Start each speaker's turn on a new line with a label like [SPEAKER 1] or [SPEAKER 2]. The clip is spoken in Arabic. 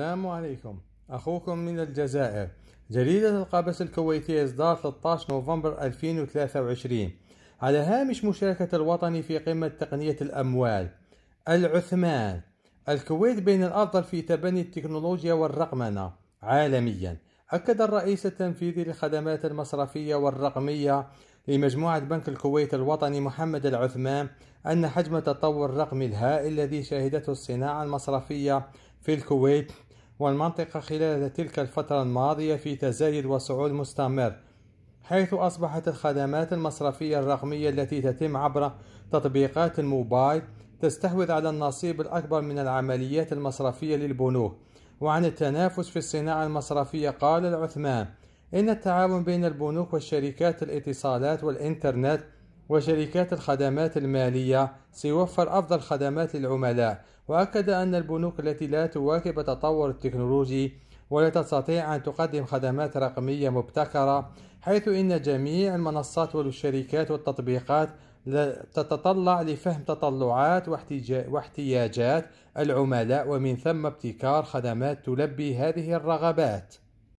[SPEAKER 1] السلام عليكم أخوكم من الجزائر جريدة القابس الكويتية إصدار 13 نوفمبر 2023 على هامش مشاركة الوطني في قمة تقنية الأموال العثمان الكويت بين الأفضل في تبني التكنولوجيا والرقمنة عالميا أكد الرئيس التنفيذي للخدمات المصرفية والرقمية لمجموعة بنك الكويت الوطني محمد العثمان أن حجم التطور الرقمي الهائل الذي شهدته الصناعة المصرفية في الكويت والمنطقة خلال تلك الفترة الماضية في تزايد وصعود مستمر حيث أصبحت الخدمات المصرفية الرقمية التي تتم عبر تطبيقات الموبايل تستحوذ على النصيب الأكبر من العمليات المصرفية للبنوك وعن التنافس في الصناعة المصرفية قال العثمان إن التعاون بين البنوك والشركات الاتصالات والإنترنت وشركات الخدمات المالية سيوفر أفضل خدمات للعملاء وأكد أن البنوك التي لا تواكب التطور التكنولوجي ولا تستطيع أن تقدم خدمات رقمية مبتكرة حيث إن جميع المنصات والشركات والتطبيقات تتطلع لفهم تطلعات واحتياجات العملاء ومن ثم ابتكار خدمات تلبي هذه الرغبات